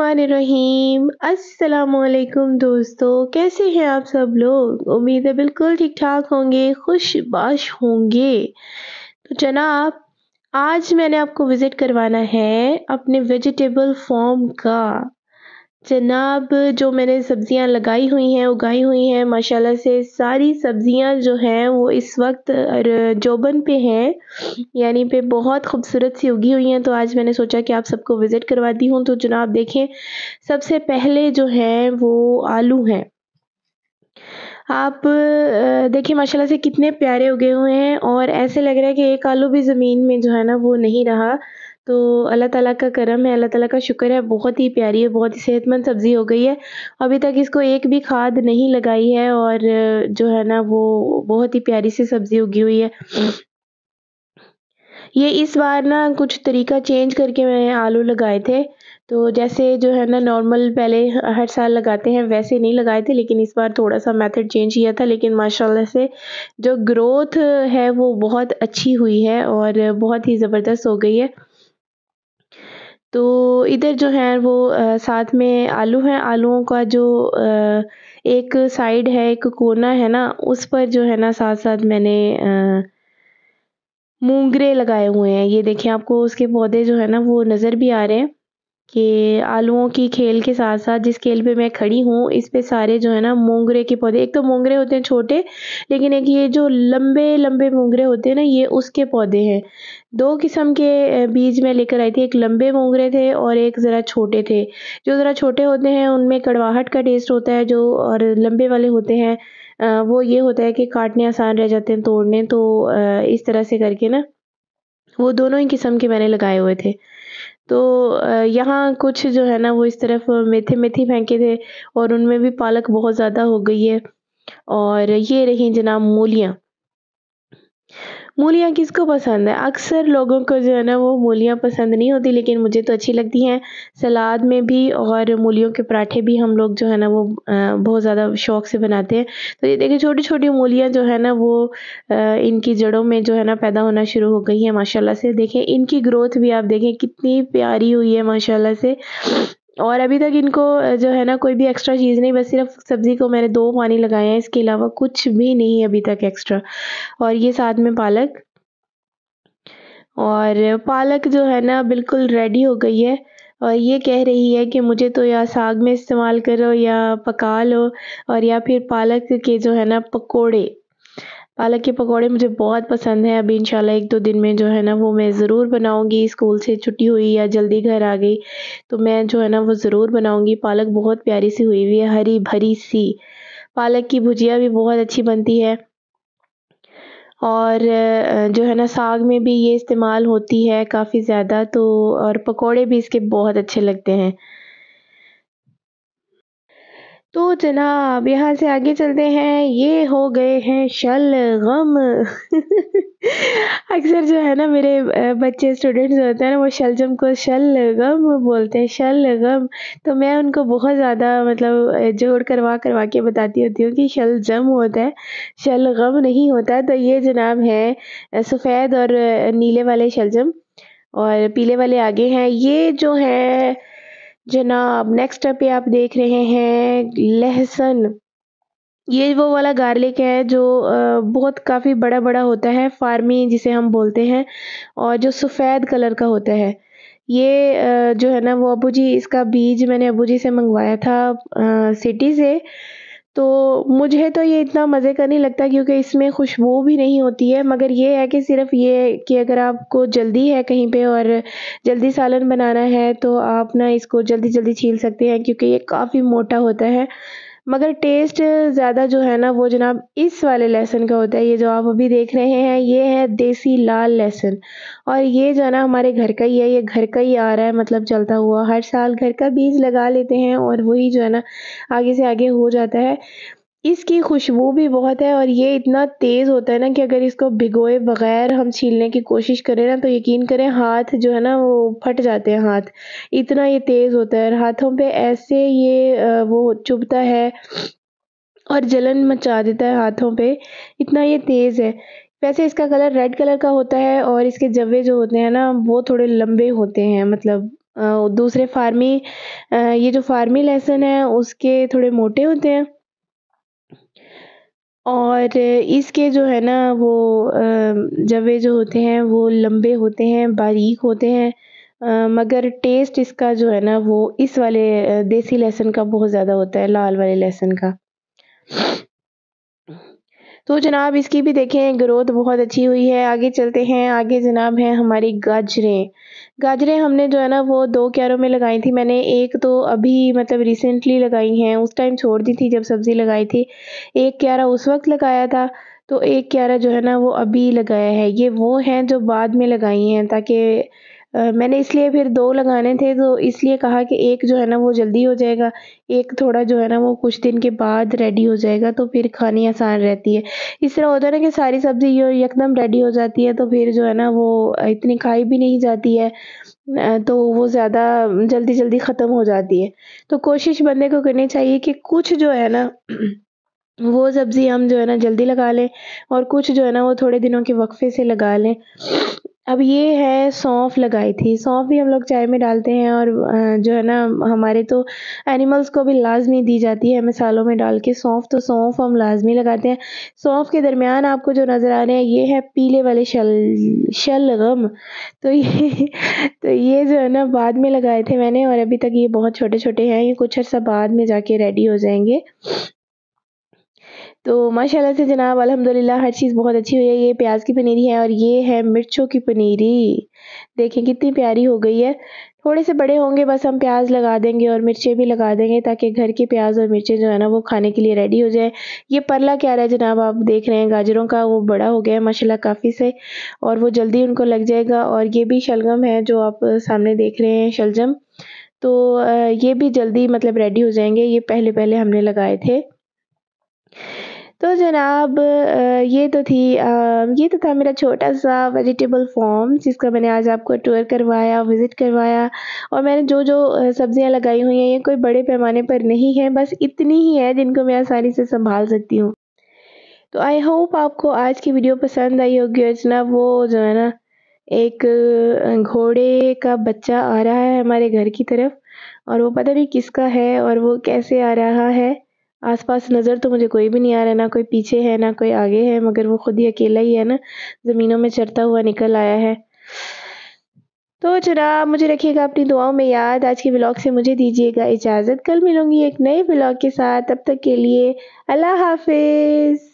रहीम अस्सलाम दोस्तों कैसे हैं आप सब लोग उम्मीद है बिल्कुल ठीक ठाक होंगे खुश बाश होंगे तो जनाब आज मैंने आपको विज़िट करवाना है अपने वेजिटेबल फॉर्म का जनाब जो मैंने सब्ज़ियाँ लगाई हुई हैं उगाई हुई हैं माशाल्लाह से सारी सब्ज़ियाँ जो हैं वो इस वक्त जोबन पे हैं यानी पे बहुत खूबसूरत सी उगी हुई हैं तो आज मैंने सोचा कि आप सबको विज़िट करवा दी हूँ तो जनाब देखें सबसे पहले जो है वो आलू हैं आप देखिए माशाल्लाह से कितने प्यारे उगे हुए हैं और ऐसे लग रहा है कि एक आलू भी ज़मीन में जो है ना वो नहीं रहा तो अल्लाह ताला का करम है अल्लाह ताला का शुक्र है बहुत ही प्यारी है बहुत ही सेहतमंद सब्ज़ी हो गई है अभी तक इसको एक भी खाद नहीं लगाई है और जो है ना वो बहुत ही प्यारी सी सब्ज़ी उगी हुई है ये इस बार ना कुछ तरीका चेंज करके मैंने आलू लगाए थे तो जैसे जो है ना नॉर्मल पहले हर साल लगाते हैं वैसे नहीं लगाए थे लेकिन इस बार थोड़ा सा मेथड चेंज किया था लेकिन माशाल्लाह से जो ग्रोथ है वो बहुत अच्छी हुई है और बहुत ही ज़बरदस्त हो गई है तो इधर जो है वो साथ में आलू हैं आलुओं का जो एक साइड है एक कोना है ना उस पर जो है ना साथ साथ मैंने मूंगरे लगाए हुए हैं ये देखिए आपको उसके पौधे जो है ना वो नज़र भी आ रहे हैं कि आलूओं की खेल के साथ साथ जिस खेल पे मैं खड़ी हूँ इस पे सारे जो है ना मोंगरे के पौधे एक तो मोंगरे होते हैं छोटे लेकिन एक ये जो लंबे लंबे मोंगरे होते हैं ना ये उसके पौधे हैं दो किस्म के बीज मैं लेकर आई थी एक लंबे मोंगरे थे और एक ज़रा छोटे थे जो ज़रा छोटे होते हैं उनमें कड़वाहट का टेस्ट होता है जो और लंबे वाले होते हैं वो ये होता है कि काटने आसान रह जाते हैं तोड़ने तो इस तरह से करके ना वो दोनों ही किस्म के मैंने लगाए हुए थे तो यहाँ कुछ जो है ना वो इस तरफ मेथे मेथी फेंके थे और उनमें भी पालक बहुत ज़्यादा हो गई है और ये रही जनाब मूलियाँ मूलियाँ किसको पसंद है अक्सर लोगों को जो है ना वो मूलियाँ पसंद नहीं होती लेकिन मुझे तो अच्छी लगती हैं सलाद में भी और मूलियों के पराठे भी हम लोग जो है ना वो बहुत ज़्यादा शौक से बनाते हैं तो ये देखिए छोटी छोटी मूलियाँ जो है ना वो इनकी जड़ों में जो है ना पैदा होना शुरू हो गई है माशाला से देखें इनकी ग्रोथ भी आप देखें कितनी प्यारी हुई है माशाला से और अभी तक इनको जो है ना कोई भी एक्स्ट्रा चीज़ नहीं बस सिर्फ सब्ज़ी को मैंने दो पानी लगाए हैं इसके अलावा कुछ भी नहीं अभी तक एक्स्ट्रा और ये साथ में पालक और पालक जो है ना बिल्कुल रेडी हो गई है और ये कह रही है कि मुझे तो या साग में इस्तेमाल करो या पका लो और या फिर पालक के जो है ना पकोड़े पालक के पकौड़े मुझे बहुत पसंद हैं अभी इंशाल्लाह एक दो दिन में जो है ना वो मैं ज़रूर बनाऊंगी स्कूल से छुट्टी हुई या जल्दी घर आ गई तो मैं जो है ना वो ज़रूर बनाऊंगी पालक बहुत प्यारी सी हुई हुई है हरी भरी सी पालक की भुजिया भी बहुत अच्छी बनती है और जो है ना साग में भी ये इस्तेमाल होती है काफ़ी ज़्यादा तो और पकौड़े भी इसके बहुत अच्छे लगते हैं तो जनाब यहाँ से आगे चलते हैं ये हो गए हैं शल गम अक्सर जो है ना मेरे बच्चे स्टूडेंट्स होते हैं ना वो शलजम को शल गम बोलते हैं शल गम तो मैं उनको बहुत ज़्यादा मतलब जोड़ करवा करवा के बताती होती हूँ कि शल जम होता है शल गम नहीं होता तो ये जनाब है सफ़ेद और नीले वाले शलजम और पीले वाले आगे हैं ये जो है जनाब नेक्स्ट पे आप देख रहे हैं लहसुन ये वो वाला गार्लिक है जो बहुत काफ़ी बड़ा बड़ा होता है फार्मी जिसे हम बोलते हैं और जो सफ़ेद कलर का होता है ये जो है ना वो अबू जी इसका बीज मैंने अबू जी से मंगवाया था सिटी से तो मुझे तो ये इतना मज़े का नहीं लगता क्योंकि इसमें खुशबू भी नहीं होती है मगर ये है कि सिर्फ ये कि अगर आपको जल्दी है कहीं पे और जल्दी सालन बनाना है तो आप ना इसको जल्दी जल्दी छील सकते हैं क्योंकि ये काफ़ी मोटा होता है मगर टेस्ट ज़्यादा जो है ना वो जनाब इस वाले लहसुन का होता है ये जो आप अभी देख रहे हैं ये है देसी लाल लहसुन और ये जो है ना हमारे घर का ही है ये घर का ही आ रहा है मतलब चलता हुआ हर साल घर का बीज लगा लेते हैं और वही जो है ना आगे से आगे हो जाता है इसकी खुशबू भी बहुत है और ये इतना तेज़ होता है ना कि अगर इसको भिगोए बगैर हम छीलने की कोशिश करें ना तो यकीन करें हाथ जो है ना वो फट जाते हैं हाथ इतना ये तेज़ होता है और हाथों पे ऐसे ये वो चुभता है और जलन मचा देता है हाथों पे इतना ये तेज़ है वैसे इसका कलर रेड कलर का होता है और इसके जवे जो होते हैं ना वो थोड़े लंबे होते हैं मतलब दूसरे फार्मी ये जो फार्मी लहसुन है उसके थोड़े मोटे होते हैं और इसके जो है ना वो जवे जो होते हैं वो लंबे होते हैं बारीक होते हैं मगर टेस्ट इसका जो है ना वो इस वाले देसी लहसुन का बहुत ज़्यादा होता है लाल वाले लहसुन का तो जनाब इसकी भी देखें ग्रोथ बहुत अच्छी हुई है आगे चलते हैं आगे जनाब हैं हमारी गाजरें गाजरें हमने जो है ना वो दो क्यारों में लगाई थी मैंने एक तो अभी मतलब रिसेंटली लगाई हैं उस टाइम छोड़ दी थी जब सब्ज़ी लगाई थी एक क्यारा उस वक्त लगाया था तो एक क्यारा जो है ना वो अभी लगाया है ये वो हैं जो बाद में लगाई हैं ताकि मैंने इसलिए फिर दो लगाने थे तो इसलिए कहा कि एक जो है ना वो जल्दी हो जाएगा एक थोड़ा जो है ना वो कुछ दिन के बाद रेडी हो जाएगा तो फिर खानी आसान रहती है इस तरह होता है ना कि सारी सब्ज़ी एकदम रेडी हो जाती है तो फिर जो है ना वो इतनी खाई भी नहीं जाती है तो वो ज़्यादा जल्दी जल्दी ख़त्म हो जाती है तो कोशिश बंदे को करनी चाहिए कि कुछ जो है ना वो सब्ज़ी हम जो है ना जल्दी लगा लें और कुछ जो है ना वो थोड़े दिनों के वक्फे से लगा लें अब ये है सौंफ लगाई थी सौंफ भी हम लोग चाय में डालते हैं और जो है ना हमारे तो एनिमल्स को भी लाजमी दी जाती है मसालों में डाल के सौंफ तो सौंफ हम लाजमी लगाते हैं सौंफ के दरमियान आपको जो नज़र आ रहे हैं ये है पीले वाले शल शलगम तो ये तो ये जो है ना बाद में लगाए थे मैंने और अभी तक ये बहुत छोटे छोटे हैं ये कुछ अर्सा बाद में जाके रेडी हो जाएंगे तो माशाल्लाह से जनाब अल्हम्दुलिल्लाह हर चीज़ बहुत अच्छी हुई है ये प्याज की पनीरी है और ये है मिर्चों की पनीरी देखें कितनी प्यारी हो गई है थोड़े से बड़े होंगे बस हम प्याज लगा देंगे और मिर्चें भी लगा देंगे ताकि घर के प्याज और मिर्चें जो है ना वो खाने के लिए रेडी हो जाए ये परला क्या रहा है जनाब आप देख रहे हैं गाजरों का वो बड़ा हो गया है माशाल्लाह काफ़ी से और वो जल्दी उनको लग जाएगा और ये भी शलगम है जो आप सामने देख रहे हैं शलजम तो ये भी जल्दी मतलब रेडी हो जाएंगे ये पहले पहले हमने लगाए थे तो जनाब ये तो थी ये तो था मेरा छोटा-सा वेजिटेबल फॉर्म जिसका मैंने आज आपको टूर करवाया, विज़िट करवाया और मैंने जो-जो सब्ज़ियाँ लगाई हुई हैं, ये कोई बड़े पैमाने पर नहीं है, बस इतनी ही है जिनको मैं आसानी से संभाल सकती हूँ। तो आई होप आपको आज की वीडियो पसंद आई होगी और जनाब वो जो है ना, एक घोड़े का बच्चा आ रहा है हमारे घर की तरफ और वो पता नहीं किसका है और वो कैसे आ रहा है। आसपास नज़र तो मुझे कोई भी नहीं आ रहा ना कोई पीछे है ना कोई आगे है मगर वो खुद ही अकेला ही है ना ज़मीनों में चढ़ता हुआ निकल आया है तो जना मुझे रखिएगा अपनी दुआओं में याद आज के ब्लॉग से मुझे दीजिएगा इजाज़त कल मिलूंगी एक नए ब्लॉग के साथ तब तक के लिए अल्लाह हाफिज़